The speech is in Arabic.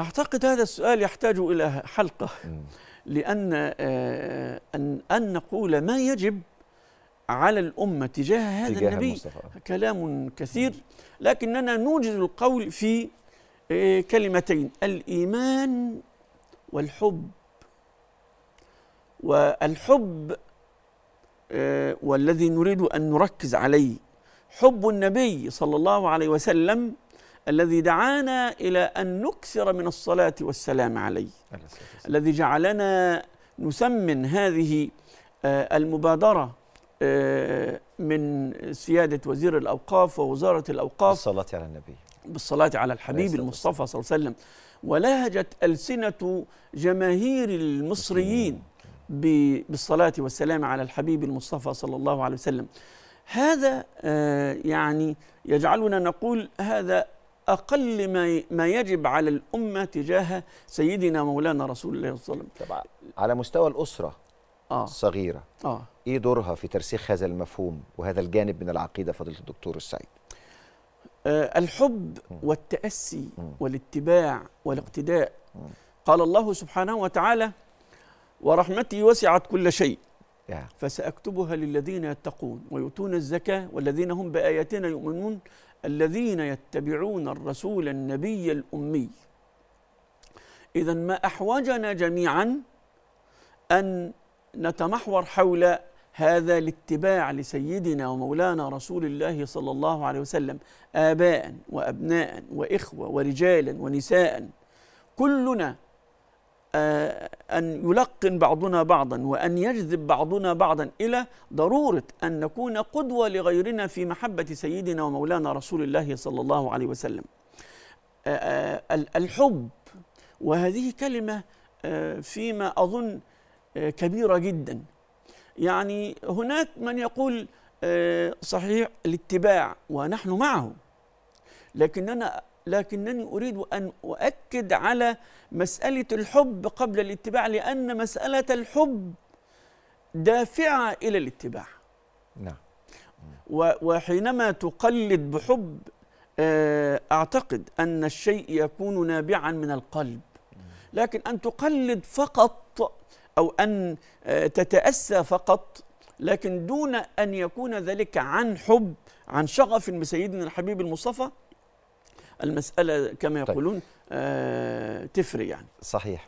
أعتقد هذا السؤال يحتاج إلى حلقة لأن آه، أن, أن نقول ما يجب على الأمة تجاه هذا تجاه النبي المصطفى. كلام كثير لكننا نوجد القول في آه، كلمتين الإيمان والحب والحب آه، والذي نريد أن نركز عليه حب النبي صلى الله عليه وسلم الذي دعانا إلى أن نكثر من الصلاة والسلام عليه الذي جعلنا نسمن هذه آه، المبادرة آه، من سيادة وزير الأوقاف ووزارة الأوقاف بالصلاة على النبي بالصلاة على الحبيب المصطفى صلى الله عليه وسلم ولهجت ألسنة جماهير المصريين بالصلاة والسلام على الحبيب المصطفى صلى الله عليه وسلم هذا آه، يعني يجعلنا نقول هذا أقل ما ما يجب على الأمة تجاه سيدنا مولانا رسول الله صلى الله عليه وسلم على مستوى الأسرة آه. الصغيرة آه. إيه دورها في ترسيخ هذا المفهوم وهذا الجانب من العقيدة فضيلة الدكتور السعيد آه الحب م. والتأسي م. والاتباع والاقتداء م. قال الله سبحانه وتعالى ورحمتي وسعت كل شيء فسأكتبها للذين يتقون ويؤتون الزكاة والذين هم بآياتنا يؤمنون الذين يتبعون الرسول النبي الأمي إذا ما أحوجنا جميعا أن نتمحور حول هذا الاتباع لسيدنا ومولانا رسول الله صلى الله عليه وسلم آباء وأبناء وإخوة ورجالا ونساء كلنا آه، أن يلقن بعضنا بعضا وأن يجذب بعضنا بعضا إلى ضرورة أن نكون قدوة لغيرنا في محبة سيدنا ومولانا رسول الله صلى الله عليه وسلم آه، آه، الحب وهذه كلمة فيما أظن كبيرة جدا يعني هناك من يقول صحيح الاتباع ونحن معه لكننا لكنني أريد أن أؤكد على مسألة الحب قبل الاتباع لأن مسألة الحب دافعة إلى الاتباع نعم وحينما تقلد بحب آه، أعتقد أن الشيء يكون نابعا من القلب لكن أن تقلد فقط أو أن آه، تتأسى فقط لكن دون أن يكون ذلك عن حب عن شغف بسيدنا الحبيب المصطفى المساله كما طيب. يقولون طيب. تفرق يعني صحيح